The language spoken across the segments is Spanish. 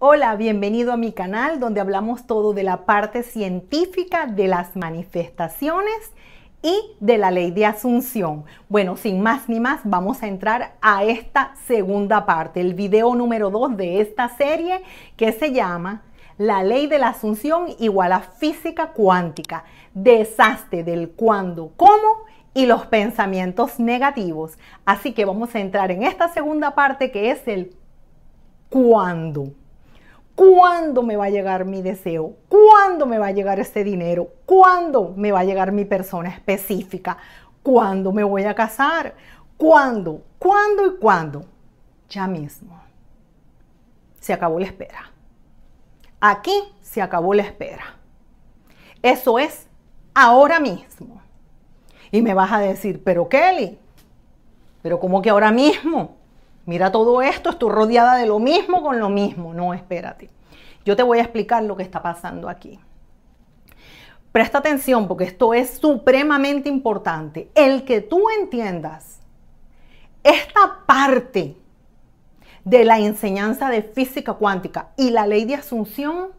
Hola, bienvenido a mi canal donde hablamos todo de la parte científica de las manifestaciones y de la ley de asunción. Bueno, sin más ni más, vamos a entrar a esta segunda parte, el video número 2 de esta serie que se llama la ley de la asunción igual a física cuántica, desastre del cuándo, cómo y los pensamientos negativos. Así que vamos a entrar en esta segunda parte que es el cuándo. ¿Cuándo me va a llegar mi deseo? ¿Cuándo me va a llegar este dinero? ¿Cuándo me va a llegar mi persona específica? ¿Cuándo me voy a casar? ¿Cuándo? ¿Cuándo y cuándo? Ya mismo. Se acabó la espera. Aquí se acabó la espera. Eso es ahora mismo. Y me vas a decir, pero Kelly, pero ¿cómo que ahora mismo? mira todo esto, estoy rodeada de lo mismo con lo mismo. No, espérate. Yo te voy a explicar lo que está pasando aquí. Presta atención porque esto es supremamente importante. El que tú entiendas esta parte de la enseñanza de física cuántica y la ley de asunción,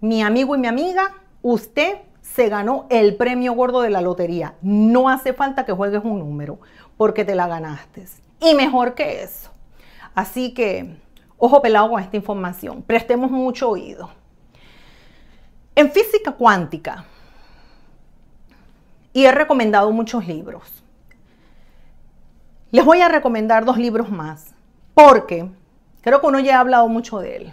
mi amigo y mi amiga, usted se ganó el premio gordo de la lotería. No hace falta que juegues un número porque te la ganaste y mejor que eso. Así que ojo pelado con esta información, prestemos mucho oído. En física cuántica, y he recomendado muchos libros, les voy a recomendar dos libros más, porque creo que uno ya ha hablado mucho de él,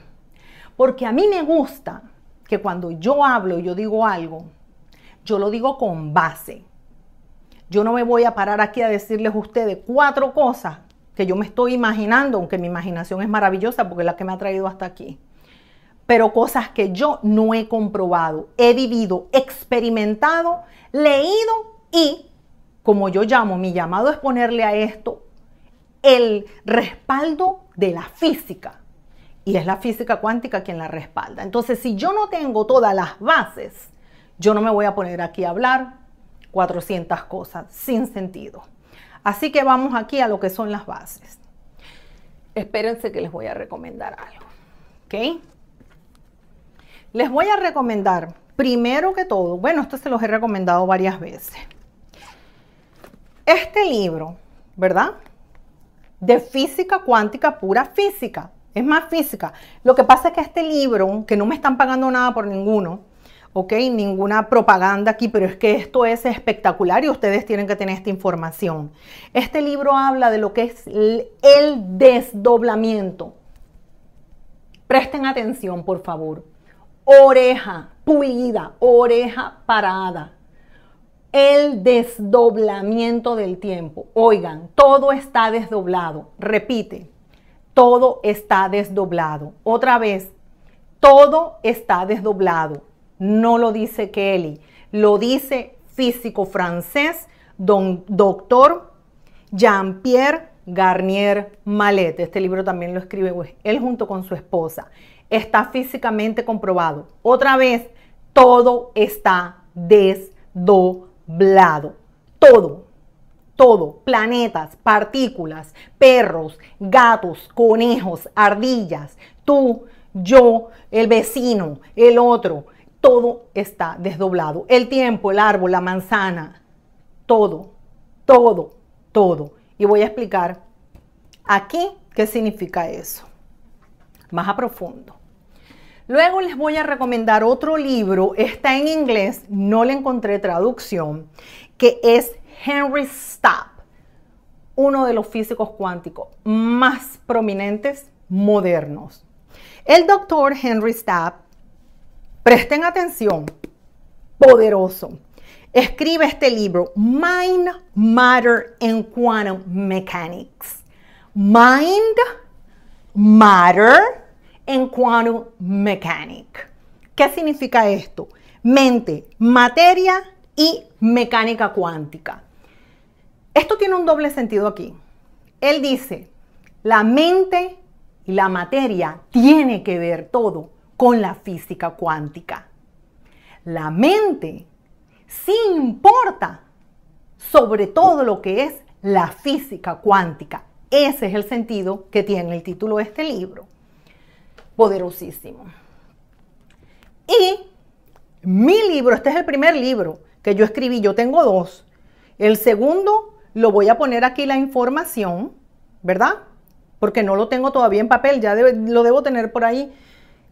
porque a mí me gusta que cuando yo hablo, yo digo algo, yo lo digo con base, yo no me voy a parar aquí a decirles a ustedes cuatro cosas que yo me estoy imaginando, aunque mi imaginación es maravillosa porque es la que me ha traído hasta aquí, pero cosas que yo no he comprobado, he vivido, experimentado, leído y, como yo llamo, mi llamado es ponerle a esto el respaldo de la física. Y es la física cuántica quien la respalda. Entonces, si yo no tengo todas las bases, yo no me voy a poner aquí a hablar 400 cosas sin sentido. Así que vamos aquí a lo que son las bases. Espérense que les voy a recomendar algo. ¿Ok? Les voy a recomendar, primero que todo, bueno, esto se los he recomendado varias veces. Este libro, ¿verdad? De física cuántica, pura física. Es más física. Lo que pasa es que este libro, que no me están pagando nada por ninguno, ¿ok? Ninguna propaganda aquí, pero es que esto es espectacular y ustedes tienen que tener esta información. Este libro habla de lo que es el desdoblamiento. Presten atención, por favor. Oreja pulida, oreja parada. El desdoblamiento del tiempo. Oigan, todo está desdoblado. Repite, todo está desdoblado. Otra vez, todo está desdoblado no lo dice Kelly, lo dice físico francés, don, doctor Jean-Pierre Garnier Malet. Este libro también lo escribe pues, él junto con su esposa. Está físicamente comprobado. Otra vez, todo está desdoblado. Todo, todo. Planetas, partículas, perros, gatos, conejos, ardillas, tú, yo, el vecino, el otro todo está desdoblado. El tiempo, el árbol, la manzana, todo, todo, todo. Y voy a explicar aquí qué significa eso, más a profundo. Luego les voy a recomendar otro libro, está en inglés, no le encontré traducción, que es Henry Stapp, uno de los físicos cuánticos más prominentes modernos. El doctor Henry Stapp Presten atención. Poderoso. Escribe este libro, Mind, Matter and Quantum Mechanics. Mind, Matter and Quantum Mechanics. ¿Qué significa esto? Mente, materia y mecánica cuántica. Esto tiene un doble sentido aquí. Él dice, la mente y la materia tiene que ver todo con la física cuántica. La mente sí importa sobre todo lo que es la física cuántica. Ese es el sentido que tiene el título de este libro. Poderosísimo. Y mi libro, este es el primer libro que yo escribí, yo tengo dos. El segundo lo voy a poner aquí la información, ¿verdad? Porque no lo tengo todavía en papel, ya lo debo tener por ahí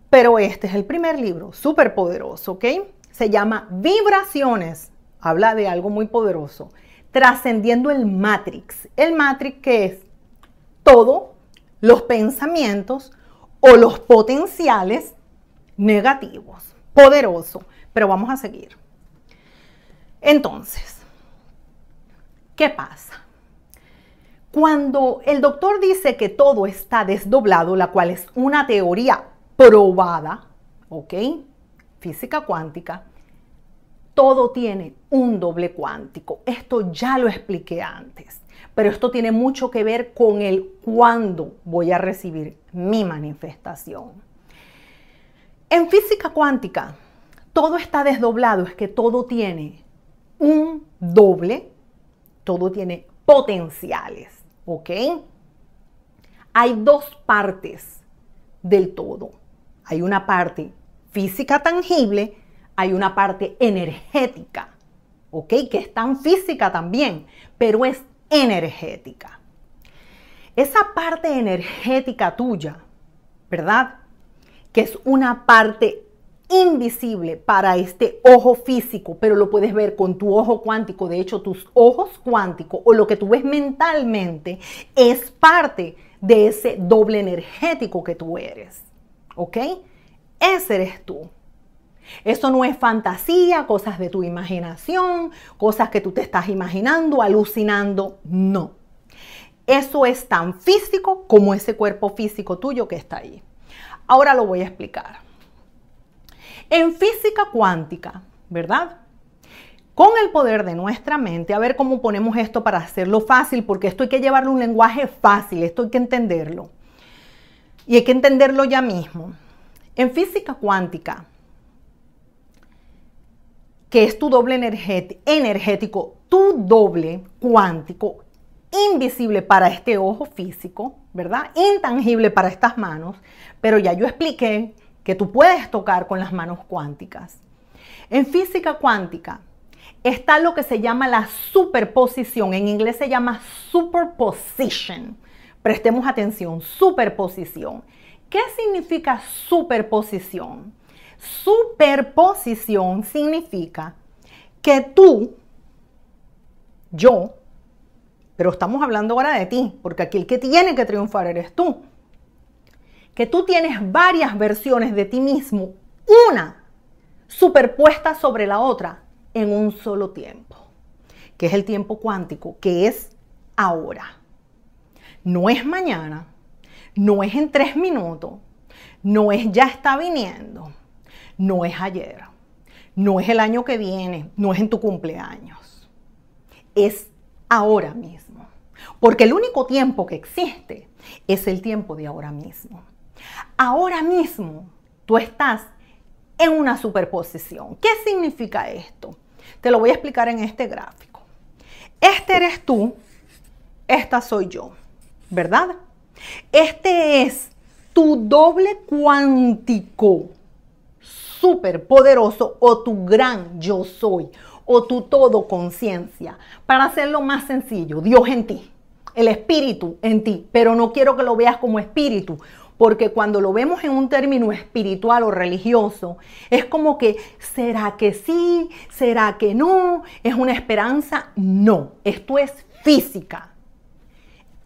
pero este es el primer libro, súper poderoso, ¿ok? Se llama Vibraciones. Habla de algo muy poderoso. Trascendiendo el Matrix. El Matrix que es todo, los pensamientos o los potenciales negativos. Poderoso. Pero vamos a seguir. Entonces, ¿qué pasa? Cuando el doctor dice que todo está desdoblado, la cual es una teoría probada, ¿ok? Física cuántica, todo tiene un doble cuántico. Esto ya lo expliqué antes, pero esto tiene mucho que ver con el cuándo voy a recibir mi manifestación. En física cuántica, todo está desdoblado, es que todo tiene un doble, todo tiene potenciales, ¿ok? Hay dos partes del todo hay una parte física tangible, hay una parte energética, ¿ok? Que es tan física también, pero es energética. Esa parte energética tuya, ¿verdad? Que es una parte invisible para este ojo físico, pero lo puedes ver con tu ojo cuántico. De hecho, tus ojos cuánticos o lo que tú ves mentalmente es parte de ese doble energético que tú eres. ¿ok? Ese eres tú. Eso no es fantasía, cosas de tu imaginación, cosas que tú te estás imaginando, alucinando, no. Eso es tan físico como ese cuerpo físico tuyo que está ahí. Ahora lo voy a explicar. En física cuántica, ¿verdad? Con el poder de nuestra mente, a ver cómo ponemos esto para hacerlo fácil, porque esto hay que llevarlo un lenguaje fácil, esto hay que entenderlo y hay que entenderlo ya mismo. En física cuántica, que es tu doble energético, tu doble cuántico, invisible para este ojo físico, ¿verdad? Intangible para estas manos, pero ya yo expliqué que tú puedes tocar con las manos cuánticas. En física cuántica está lo que se llama la superposición, en inglés se llama superposition Prestemos atención, superposición. ¿Qué significa superposición? Superposición significa que tú, yo, pero estamos hablando ahora de ti, porque aquí el que tiene que triunfar eres tú, que tú tienes varias versiones de ti mismo, una superpuesta sobre la otra en un solo tiempo, que es el tiempo cuántico, que es ahora. No es mañana, no es en tres minutos, no es ya está viniendo, no es ayer, no es el año que viene, no es en tu cumpleaños. Es ahora mismo. Porque el único tiempo que existe es el tiempo de ahora mismo. Ahora mismo tú estás en una superposición. ¿Qué significa esto? Te lo voy a explicar en este gráfico. Este eres tú, esta soy yo. ¿verdad? Este es tu doble cuántico súper poderoso o tu gran yo soy o tu todo conciencia. Para hacerlo más sencillo, Dios en ti, el espíritu en ti, pero no quiero que lo veas como espíritu, porque cuando lo vemos en un término espiritual o religioso, es como que, ¿será que sí? ¿Será que no? ¿Es una esperanza? No, esto es física.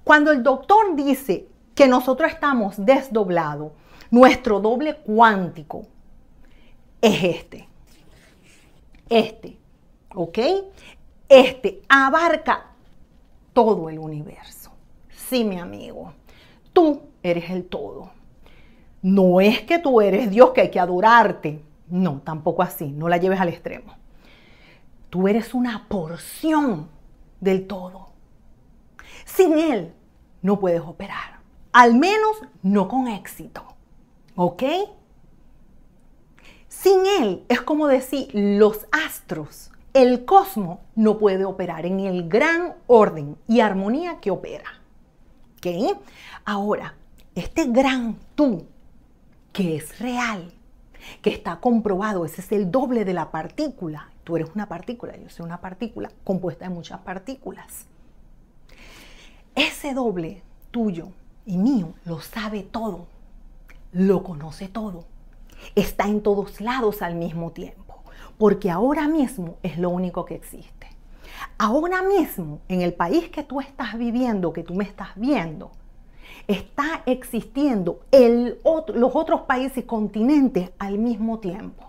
Cuando el doctor dice que nosotros estamos desdoblados, nuestro doble cuántico es este. Este, ¿ok? Este abarca todo el universo. Sí, mi amigo, tú eres el todo. No es que tú eres Dios que hay que adorarte. No, tampoco así, no la lleves al extremo. Tú eres una porción del todo. Sin él no puedes operar, al menos no con éxito. ¿Ok? Sin él es como decir los astros, el cosmos no puede operar en el gran orden y armonía que opera. ¿Ok? Ahora, este gran tú, que es real, que está comprobado, ese es el doble de la partícula. Tú eres una partícula, yo soy una partícula compuesta de muchas partículas. Ese doble tuyo y mío lo sabe todo, lo conoce todo, está en todos lados al mismo tiempo, porque ahora mismo es lo único que existe. Ahora mismo, en el país que tú estás viviendo, que tú me estás viendo, está existiendo los otros países continentes al mismo tiempo.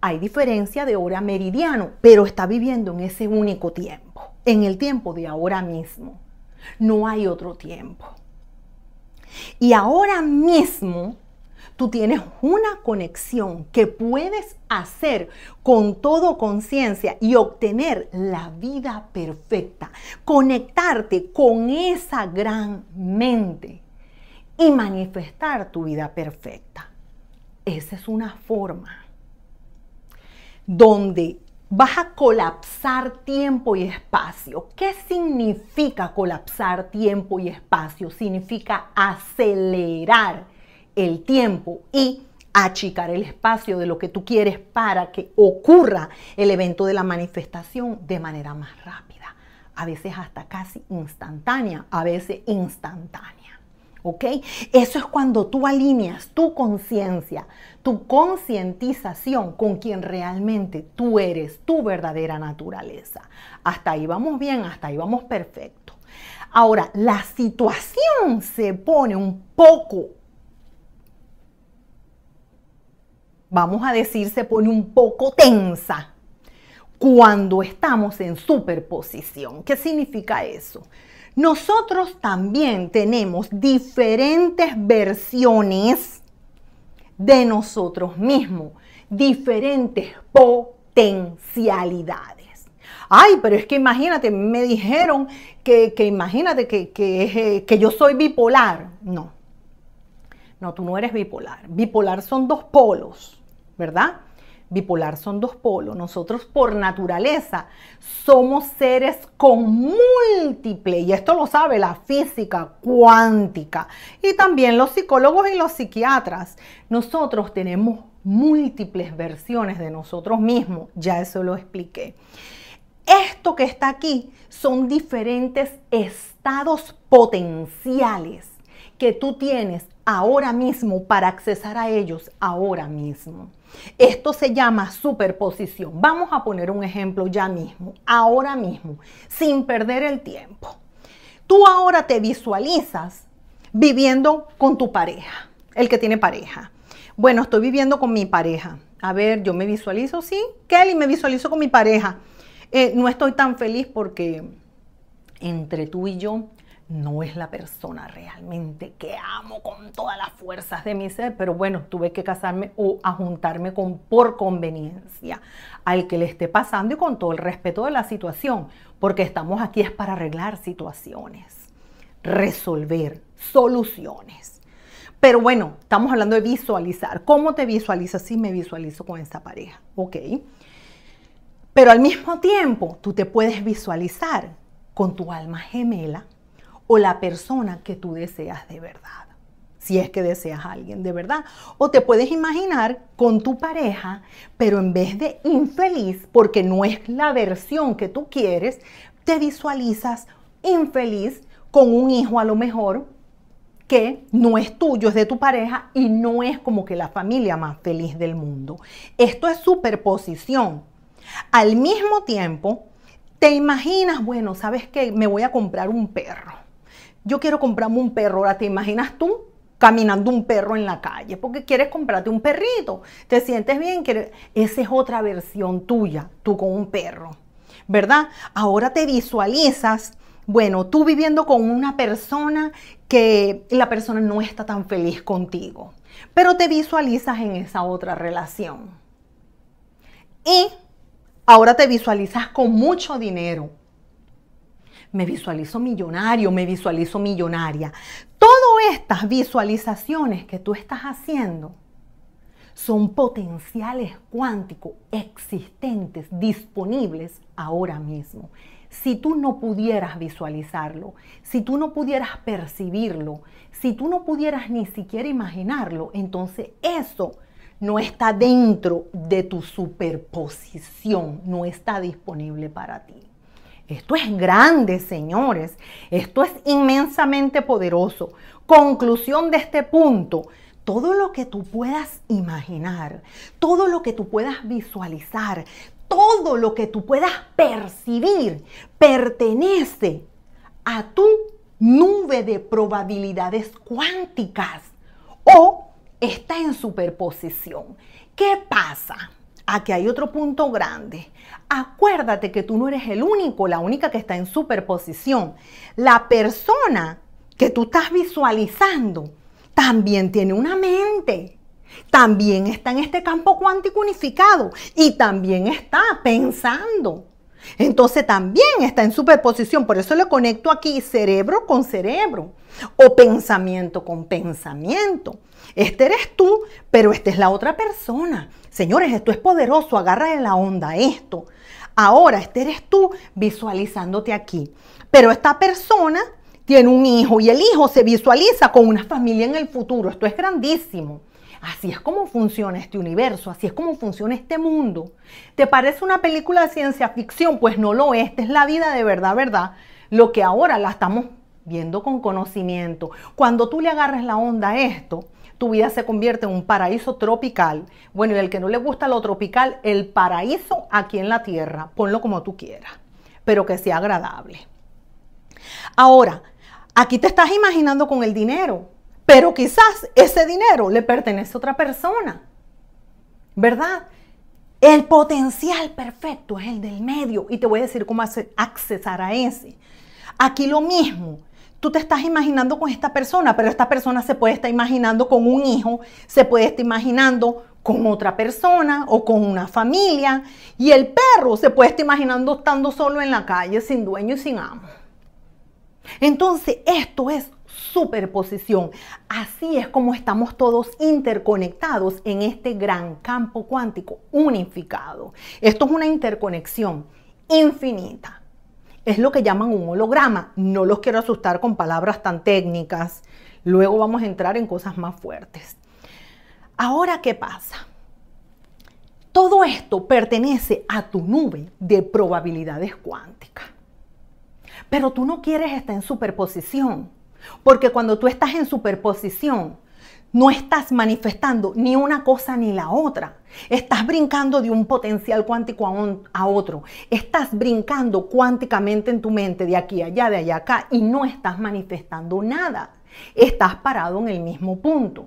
Hay diferencia de hora meridiano, pero está viviendo en ese único tiempo, en el tiempo de ahora mismo. No hay otro tiempo. Y ahora mismo tú tienes una conexión que puedes hacer con todo conciencia y obtener la vida perfecta. Conectarte con esa gran mente y manifestar tu vida perfecta. Esa es una forma donde vas a colapsar tiempo y espacio. ¿Qué significa colapsar tiempo y espacio? Significa acelerar el tiempo y achicar el espacio de lo que tú quieres para que ocurra el evento de la manifestación de manera más rápida, a veces hasta casi instantánea, a veces instantánea. ¿Ok? Eso es cuando tú alineas tu conciencia tu concientización con quien realmente tú eres, tu verdadera naturaleza. Hasta ahí vamos bien, hasta ahí vamos perfecto. Ahora, la situación se pone un poco, vamos a decir, se pone un poco tensa cuando estamos en superposición. ¿Qué significa eso? Nosotros también tenemos diferentes versiones de nosotros mismos, diferentes potencialidades. Ay, pero es que imagínate, me dijeron que, imagínate que, eh, que yo soy bipolar. No, no, tú no eres bipolar. Bipolar son dos polos, ¿verdad? bipolar son dos polos. Nosotros por naturaleza somos seres con múltiple, y esto lo sabe la física cuántica y también los psicólogos y los psiquiatras. Nosotros tenemos múltiples versiones de nosotros mismos, ya eso lo expliqué. Esto que está aquí son diferentes estados potenciales que tú tienes ahora mismo para accesar a ellos ahora mismo. Esto se llama superposición. Vamos a poner un ejemplo ya mismo, ahora mismo, sin perder el tiempo. Tú ahora te visualizas viviendo con tu pareja, el que tiene pareja. Bueno, estoy viviendo con mi pareja. A ver, yo me visualizo, sí, Kelly, me visualizo con mi pareja. Eh, no estoy tan feliz porque entre tú y yo no es la persona realmente que amo con todas las fuerzas de mi ser, pero bueno, tuve que casarme o juntarme con por conveniencia al que le esté pasando y con todo el respeto de la situación, porque estamos aquí es para arreglar situaciones, resolver soluciones. Pero bueno, estamos hablando de visualizar. ¿Cómo te visualizas? si me visualizo con esta pareja, ¿ok? Pero al mismo tiempo, tú te puedes visualizar con tu alma gemela o la persona que tú deseas de verdad, si es que deseas a alguien de verdad. O te puedes imaginar con tu pareja, pero en vez de infeliz, porque no es la versión que tú quieres, te visualizas infeliz con un hijo a lo mejor que no es tuyo, es de tu pareja y no es como que la familia más feliz del mundo. Esto es superposición. Al mismo tiempo, te imaginas, bueno, ¿sabes qué? Me voy a comprar un perro yo quiero comprarme un perro. Ahora, ¿te imaginas tú caminando un perro en la calle? Porque quieres comprarte un perrito, te sientes bien. Esa es otra versión tuya, tú con un perro, ¿verdad? Ahora te visualizas bueno, tú viviendo con una persona que la persona no está tan feliz contigo, pero te visualizas en esa otra relación. Y ahora te visualizas con mucho dinero, me visualizo millonario, me visualizo millonaria. Todas estas visualizaciones que tú estás haciendo son potenciales cuánticos existentes, disponibles ahora mismo. Si tú no pudieras visualizarlo, si tú no pudieras percibirlo, si tú no pudieras ni siquiera imaginarlo, entonces eso no está dentro de tu superposición, no está disponible para ti. Esto es grande, señores. Esto es inmensamente poderoso. Conclusión de este punto. Todo lo que tú puedas imaginar, todo lo que tú puedas visualizar, todo lo que tú puedas percibir pertenece a tu nube de probabilidades cuánticas o está en superposición. ¿Qué pasa? Aquí hay otro punto grande. Acuérdate que tú no eres el único, la única que está en superposición. La persona que tú estás visualizando también tiene una mente. También está en este campo cuántico unificado y también está pensando. Entonces también está en superposición, por eso le conecto aquí cerebro con cerebro o pensamiento con pensamiento. Este eres tú, pero esta es la otra persona. Señores, esto es poderoso, agarra en la onda esto. Ahora, este eres tú visualizándote aquí, pero esta persona tiene un hijo y el hijo se visualiza con una familia en el futuro. Esto es grandísimo así es como funciona este universo, así es como funciona este mundo. ¿Te parece una película de ciencia ficción? Pues no lo es, esta es la vida de verdad, verdad. Lo que ahora la estamos viendo con conocimiento. Cuando tú le agarras la onda a esto, tu vida se convierte en un paraíso tropical. Bueno, y el que no le gusta lo tropical, el paraíso aquí en la tierra, ponlo como tú quieras, pero que sea agradable. Ahora, aquí te estás imaginando con el dinero pero quizás ese dinero le pertenece a otra persona, ¿verdad? El potencial perfecto es el del medio y te voy a decir cómo hacer, accesar a ese. Aquí lo mismo, tú te estás imaginando con esta persona, pero esta persona se puede estar imaginando con un hijo, se puede estar imaginando con otra persona o con una familia. Y el perro se puede estar imaginando estando solo en la calle, sin dueño y sin amo. Entonces, esto es superposición. Así es como estamos todos interconectados en este gran campo cuántico unificado. Esto es una interconexión infinita. Es lo que llaman un holograma. No los quiero asustar con palabras tan técnicas. Luego vamos a entrar en cosas más fuertes. Ahora, ¿qué pasa? Todo esto pertenece a tu nube de probabilidades cuánticas. Pero tú no quieres estar en superposición porque cuando tú estás en superposición, no estás manifestando ni una cosa ni la otra. Estás brincando de un potencial cuántico a, otro. Estás brincando cuánticamente en tu mente de aquí a allá, de allá a acá, y no estás manifestando nada. Estás parado en el mismo punto.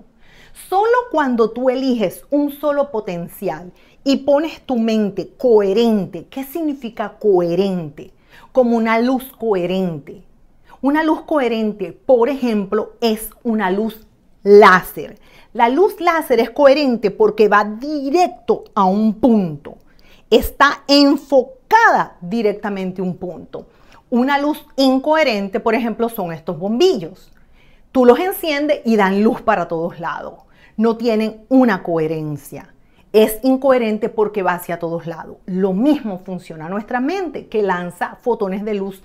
Solo cuando tú eliges un solo potencial y pones tu mente coherente, ¿qué significa coherente? Como una luz coherente una luz coherente, por ejemplo, es una luz láser. La luz láser es coherente porque va directo a un punto. Está enfocada directamente a un punto. Una luz incoherente, por ejemplo, son estos bombillos. Tú los enciendes y dan luz para todos lados. No tienen una coherencia. Es incoherente porque va hacia todos lados. Lo mismo funciona nuestra mente, que lanza fotones de luz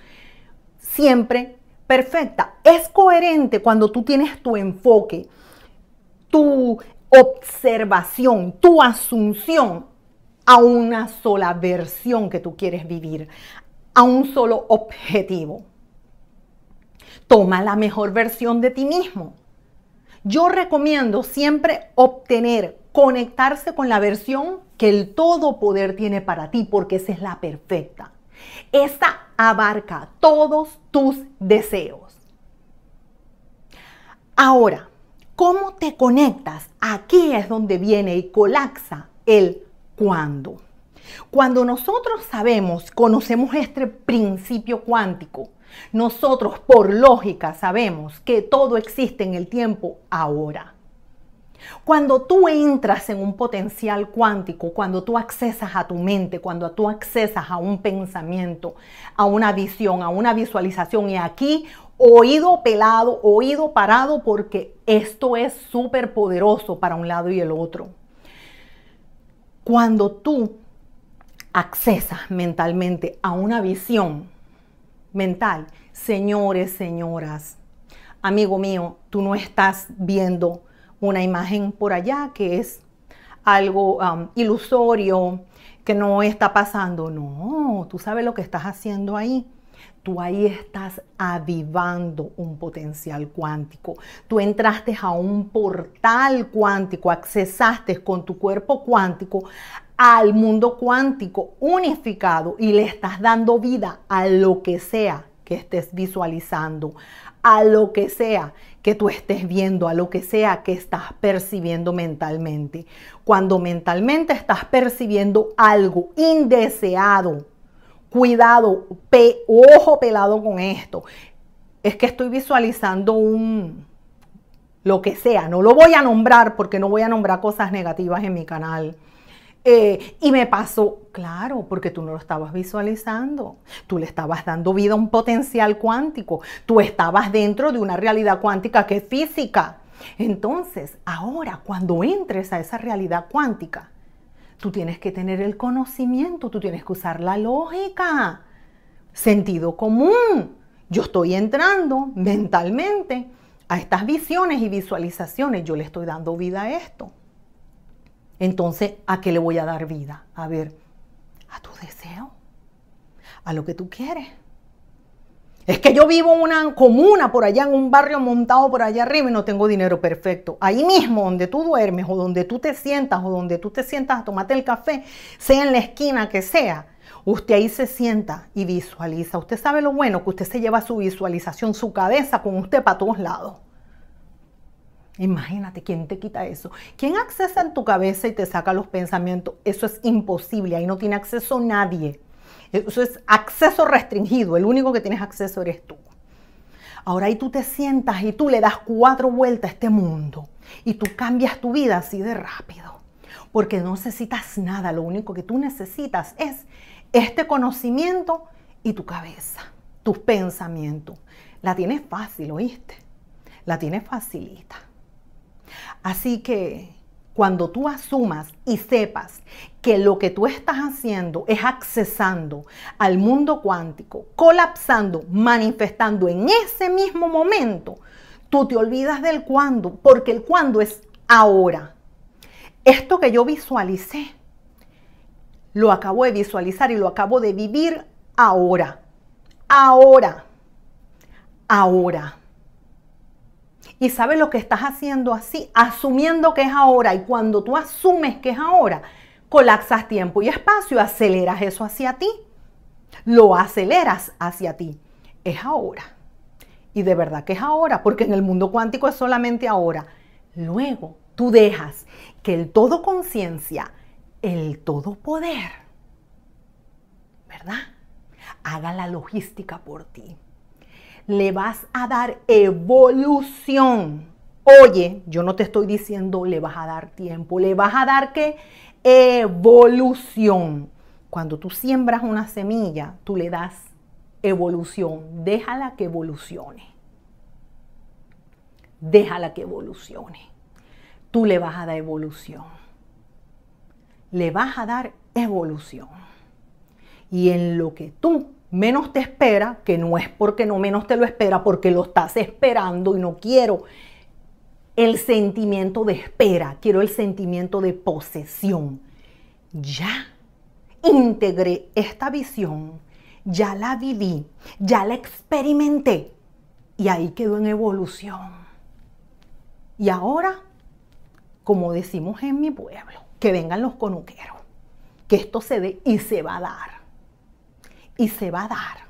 siempre perfecta es coherente cuando tú tienes tu enfoque, tu observación, tu asunción a una sola versión que tú quieres vivir, a un solo objetivo. Toma la mejor versión de ti mismo. Yo recomiendo siempre obtener, conectarse con la versión que el todo poder tiene para ti, porque esa es la perfecta. Esa abarca todos tus deseos. Ahora, ¿cómo te conectas? Aquí es donde viene y colapsa el cuándo. Cuando nosotros sabemos, conocemos este principio cuántico, nosotros por lógica sabemos que todo existe en el tiempo ahora. Cuando tú entras en un potencial cuántico, cuando tú accesas a tu mente, cuando tú accesas a un pensamiento, a una visión, a una visualización, y aquí oído pelado, oído parado, porque esto es súper poderoso para un lado y el otro. Cuando tú accesas mentalmente a una visión mental, señores, señoras, amigo mío, tú no estás viendo una imagen por allá que es algo um, ilusorio, que no está pasando. No, tú sabes lo que estás haciendo ahí. Tú ahí estás avivando un potencial cuántico. Tú entraste a un portal cuántico, accesaste con tu cuerpo cuántico al mundo cuántico unificado y le estás dando vida a lo que sea que estés visualizando, a lo que sea que tú estés viendo, a lo que sea que estás percibiendo mentalmente. Cuando mentalmente estás percibiendo algo indeseado, cuidado, ojo pelado con esto. Es que estoy visualizando un lo que sea, no lo voy a nombrar porque no voy a nombrar cosas negativas en mi canal eh, y me pasó, claro, porque tú no lo estabas visualizando, tú le estabas dando vida a un potencial cuántico, tú estabas dentro de una realidad cuántica que es física. Entonces, ahora cuando entres a esa realidad cuántica, tú tienes que tener el conocimiento, tú tienes que usar la lógica, sentido común. Yo estoy entrando mentalmente a estas visiones y visualizaciones, yo le estoy dando vida a esto. Entonces, ¿a qué le voy a dar vida? A ver, a tu deseo, a lo que tú quieres. Es que yo vivo en una comuna por allá, en un barrio montado por allá arriba y no tengo dinero perfecto. Ahí mismo, donde tú duermes o donde tú te sientas o donde tú te sientas a tomarte el café, sea en la esquina que sea, usted ahí se sienta y visualiza. Usted sabe lo bueno que usted se lleva su visualización, su cabeza con usted para todos lados. Imagínate quién te quita eso. ¿Quién accesa en tu cabeza y te saca los pensamientos? Eso es imposible, ahí no tiene acceso nadie. Eso es acceso restringido, el único que tienes acceso eres tú. Ahora ahí tú te sientas y tú le das cuatro vueltas a este mundo y tú cambias tu vida así de rápido, porque no necesitas nada, lo único que tú necesitas es este conocimiento y tu cabeza, tus pensamientos. La tienes fácil, oíste, la tienes facilita. Así que cuando tú asumas y sepas que lo que tú estás haciendo es accesando al mundo cuántico, colapsando, manifestando en ese mismo momento, tú te olvidas del cuándo, porque el cuándo es ahora. Esto que yo visualicé, lo acabo de visualizar y lo acabo de vivir ahora, ahora, ahora y sabes lo que estás haciendo así, asumiendo que es ahora. Y cuando tú asumes que es ahora, colapsas tiempo y espacio, aceleras eso hacia ti. Lo aceleras hacia ti. Es ahora. Y de verdad que es ahora, porque en el mundo cuántico es solamente ahora. Luego tú dejas que el todo conciencia, el todo poder, ¿verdad? Haga la logística por ti le vas a dar evolución. Oye, yo no te estoy diciendo le vas a dar tiempo, le vas a dar que evolución. Cuando tú siembras una semilla, tú le das evolución, déjala que evolucione. Déjala que evolucione. Tú le vas a dar evolución. Le vas a dar evolución. Y en lo que tú menos te espera, que no es porque no menos te lo espera, porque lo estás esperando y no quiero el sentimiento de espera, quiero el sentimiento de posesión. Ya integré esta visión, ya la viví, ya la experimenté y ahí quedó en evolución. Y ahora, como decimos en mi pueblo, que vengan los conuqueros, que esto se dé y se va a dar y se va a dar.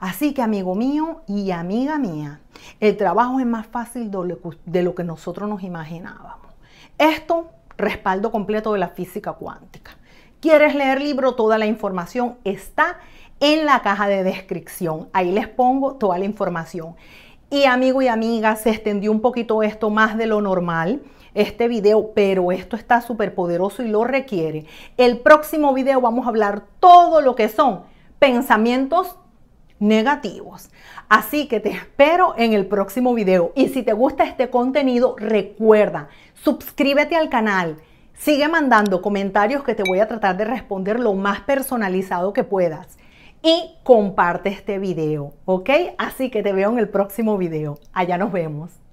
Así que amigo mío y amiga mía, el trabajo es más fácil de lo que nosotros nos imaginábamos. Esto, respaldo completo de la física cuántica. ¿Quieres leer libro? Toda la información está en la caja de descripción. Ahí les pongo toda la información. Y amigo y amiga, se extendió un poquito esto más de lo normal, este video, pero esto está súper poderoso y lo requiere. El próximo video vamos a hablar todo lo que son pensamientos negativos. Así que te espero en el próximo video. Y si te gusta este contenido, recuerda, suscríbete al canal. Sigue mandando comentarios que te voy a tratar de responder lo más personalizado que puedas. Y comparte este video, ¿ok? Así que te veo en el próximo video. Allá nos vemos.